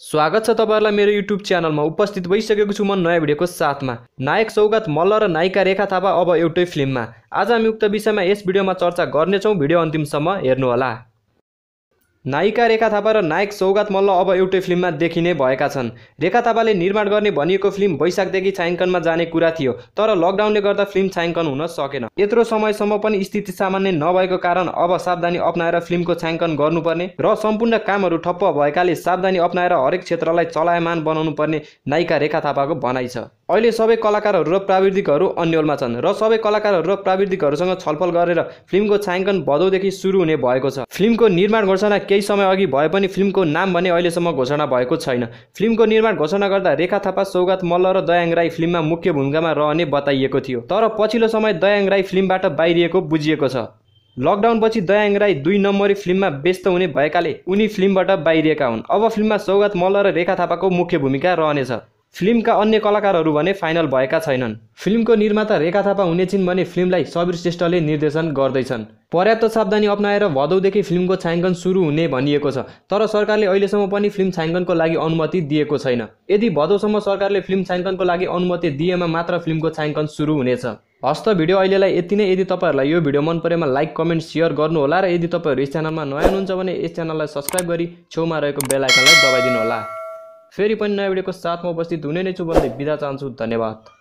स्वागत छ तपाईँहरूलाई मेरो युट्युब च्यानलमा उपस्थित भइसकेको छु म नयाँ भिडियोको साथमा नायक सौगात मल्ल र नायिका रेखा थापा अब एउटै फिल्ममा आज हामी उक्त विषयमा यस भिडियोमा चर्चा गर्नेछौँ भिडियो अन्तिमसम्म हेर्नुहोला नायिका रेखा थापा र नायक सौगात मल्ल अब एउटै फिल्ममा देखिने भएका छन् रेखा थापाले निर्माण गर्ने भनिएको फिल्म वैशाखदेखि छायाङ्कनमा जाने कुरा थियो तर लकडाउनले गर्दा फिल्म छायाङ्कन हुन सकेन यत्रो समयसम्म पनि स्थिति सामान्य नभएको कारण अब सावधानी अप्नाएर फिल्मको छायाङ्कन गर्नुपर्ने र सम्पूर्ण कामहरू ठप्प भएकाले सावधानी अप्नाएर हरेक क्षेत्रलाई चलायमान बनाउनुपर्ने नायिका रेखा थापाको भनाइ छ अहिले सबै कलाकारहरू र प्राविधिकहरू अन्यलमा छन् र सबै कलाकारहरू र प्राविधिकहरूसँग छलफल गरेर फिल्मको छायाङ्कन भदौदेखि सुरु हुने भएको छ फिल्मको निर्माण घोषणा केही समय अघि भए पनि फिल्मको नाम भने अहिलेसम्म घोषणा भएको छैन फिल्मको निर्माण घोषणा गर्दा रेखा थापा सौगात मल्ल र दयाङ राई फिल्ममा मुख्य भूमिकामा रहने बताइएको थियो तर पछिल्लो समय दयाङ राई फिल्मबाट बाहिरिएको बुझिएको छ लकडाउनपछि दयाङ राई दुई नम्बरी फिल्ममा व्यस्त हुने भएकाले उनी फिल्मबाट बाहिरिएका हुन् अब फिल्ममा सौगात मल्ल र रेखा थापाको मुख्य भूमिका रहनेछ फिल्मका अन्य कलाकारहरू भने फाइनल भएका छैनन् फिल्मको निर्माता रेखा थापा हुने भने फिल्मलाई सबिर श्रेष्ठले निर्देशन गर्दैछन् पर्याप्त सावधानी अप्नाएर भदौदेखि फिल्मको छायाङ्कन सुरु हुने भनिएको छ तर सरकारले अहिलेसम्म पनि फिल्म छायाङ्कनको लागि अनुमति दिएको छैन यदि भदौसम्म सरकारले फिल्म छायाङ्कनको लागि अनुमति दिएमा मात्र फिल्मको छायाङ्कन सुरु हुनेछ हस्त भिडियो अहिलेलाई यति नै यदि तपाईँहरूलाई यो भिडियो मन परेमा लाइक कमेन्ट सेयर गर्नुहोला र यदि तपाईँहरू यस च्यानलमा नयाँ हुनुहुन्छ भने यस च्यानललाई सब्सक्राइब गरी छेउमा रहेको बेलायकनलाई दबाइदिनुहोला फेरि पनि नयाँ भिडियोको साथमा उपस्थित हुने नै छु भन्दै बिदा चाहन्छु धन्यवाद